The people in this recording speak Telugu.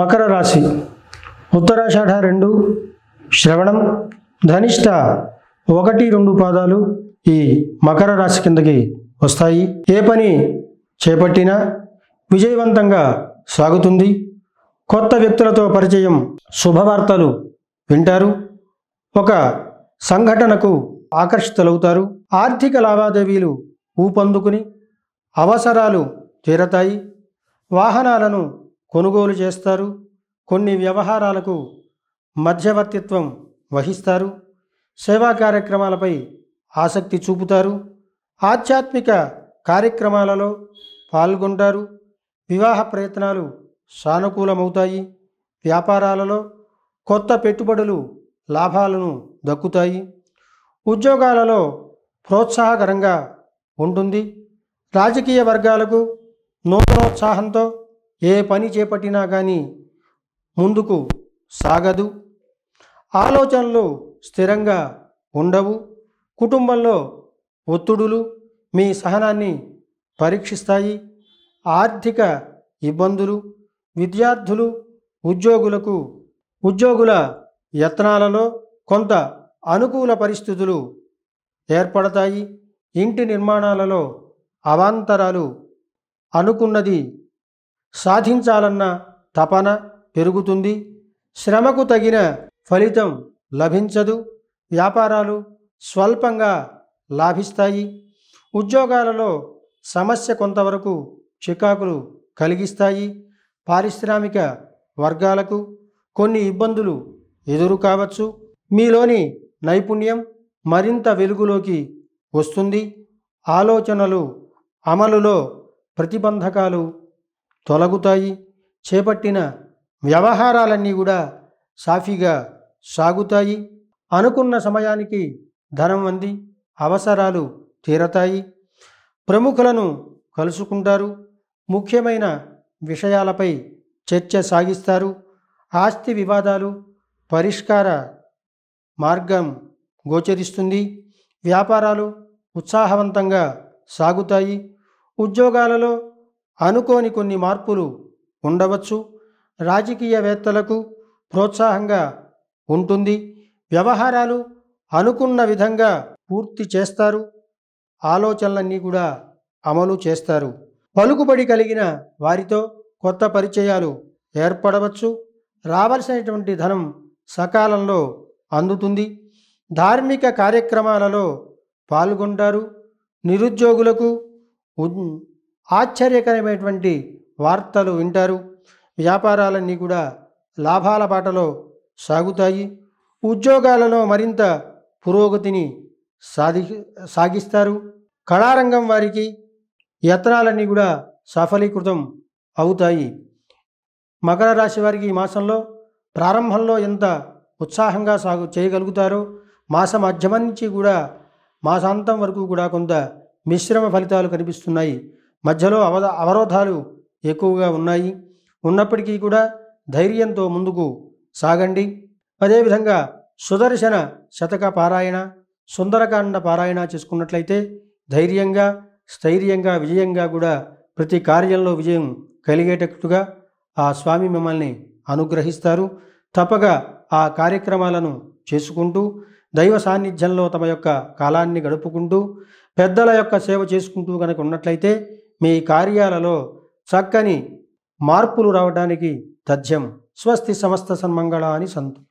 మకర రాశి ఉత్తరాషాఢ రెండు శ్రవణం ధనిష్ట ఒకటి రెండు పాదాలు ఈ మకర రాశి కిందకి వస్తాయి ఏ పని చేపట్టినా విజయవంతంగా సాగుతుంది కొత్త వ్యక్తులతో పరిచయం శుభవార్తలు వింటారు ఒక సంఘటనకు ఆకర్షితులవుతారు ఆర్థిక లావాదేవీలు ఊపందుకుని అవసరాలు తీరతాయి వాహనాలను కొనుగోలు చేస్తారు కొన్ని వ్యవహారాలకు మధ్యవర్తిత్వం వహిస్తారు సేవా కార్యక్రమాలపై ఆసక్తి చూపుతారు ఆధ్యాత్మిక కార్యక్రమాలలో పాల్గొంటారు వివాహ ప్రయత్నాలు సానుకూలమవుతాయి వ్యాపారాలలో కొత్త పెట్టుబడులు లాభాలను దక్కుతాయి ఉద్యోగాలలో ప్రోత్సాహకరంగా ఉంటుంది రాజకీయ వర్గాలకు నూతనోత్సాహంతో ఏ పని చేపట్టినా కానీ ముందుకు సాగదు ఆలోచనలు స్థిరంగా ఉండవు కుటుంబంలో ఒత్తిడులు మీ సహనాన్ని పరీక్షిస్తాయి ఆర్థిక ఇబ్బందులు విద్యార్థులు ఉద్యోగులకు ఉద్యోగుల యత్నాలలో కొంత అనుకూల పరిస్థితులు ఏర్పడతాయి ఇంటి నిర్మాణాలలో అవాంతరాలు అనుకున్నది సాధించాలన్న తపన పెరుగుతుంది శ్రమకు తగిన ఫలితం లభించదు వ్యాపారాలు స్వల్పంగా లాభిస్తాయి ఉద్యోగాలలో సమస్య కొంతవరకు చికాకులు కలిగిస్తాయి పారిశ్రామిక వర్గాలకు కొన్ని ఇబ్బందులు ఎదురు కావచ్చు మీలోని నైపుణ్యం మరింత వెలుగులోకి వస్తుంది ఆలోచనలు అమలులో ప్రతిబంధకాలు తొలగుతాయి చేపట్టిన వ్యవహారాలన్నీ కూడా సాఫీగా సాగుతాయి అనుకున్న సమయానికి ధనం అంది అవసరాలు తీరతాయి ప్రముఖులను కలుసుకుంటారు ముఖ్యమైన విషయాలపై చర్చ సాగిస్తారు ఆస్తి వివాదాలు పరిష్కార మార్గం గోచరిస్తుంది వ్యాపారాలు ఉత్సాహవంతంగా సాగుతాయి ఉద్యోగాలలో అనుకోని కొన్ని మార్పులు ఉండవచ్చు రాజకీయవేత్తలకు ప్రోత్సాహంగా ఉంటుంది వ్యవహారాలు అనుకున్న విధంగా పూర్తి చేస్తారు ఆలోచనలన్నీ కూడా అమలు చేస్తారు పలుకుబడి కలిగిన వారితో కొత్త పరిచయాలు ఏర్పడవచ్చు రావలసినటువంటి ధనం సకాలంలో అందుతుంది ధార్మిక కార్యక్రమాలలో పాల్గొంటారు నిరుద్యోగులకు ఆశ్చర్యకరమైనటువంటి వార్తలు వింటారు వ్యాపారాలన్నీ కూడా లాభాల బాటలో సాగుతాయి ఉద్యోగాలలో మరింత పురోగతిని సాధి సాగిస్తారు కళారంగం వారికి యత్నాలన్నీ కూడా సఫలీకృతం అవుతాయి మకర రాశి వారికి ఈ మాసంలో ప్రారంభంలో ఎంత ఉత్సాహంగా సాగు చేయగలుగుతారో మాస మధ్యమం నుంచి కూడా మాసాంతం వరకు కూడా కొంత మిశ్రమ ఫలితాలు కనిపిస్తున్నాయి మధ్యలో అవ అవరోధాలు ఎక్కువగా ఉన్నాయి ఉన్నప్పటికీ కూడా ధైర్యంతో ముందుకు సాగండి అదేవిధంగా సుదర్శన శతక పారాయణ సుందరకాండ పారాయణ చేసుకున్నట్లయితే ధైర్యంగా స్థైర్యంగా విజయంగా కూడా ప్రతి కార్యంలో విజయం కలిగేటట్టుగా ఆ స్వామి మిమ్మల్ని అనుగ్రహిస్తారు తప్పక ఆ కార్యక్రమాలను చేసుకుంటూ దైవ సాన్నిధ్యంలో తమ యొక్క కాలాన్ని గడుపుకుంటూ పెద్దల యొక్క సేవ చేసుకుంటూ కనుక ఉన్నట్లయితే మీ కార్యాలలో చక్కని మార్పులు రావడానికి తథ్యం స్వస్తి సమస్త సన్మంగళాని సంతు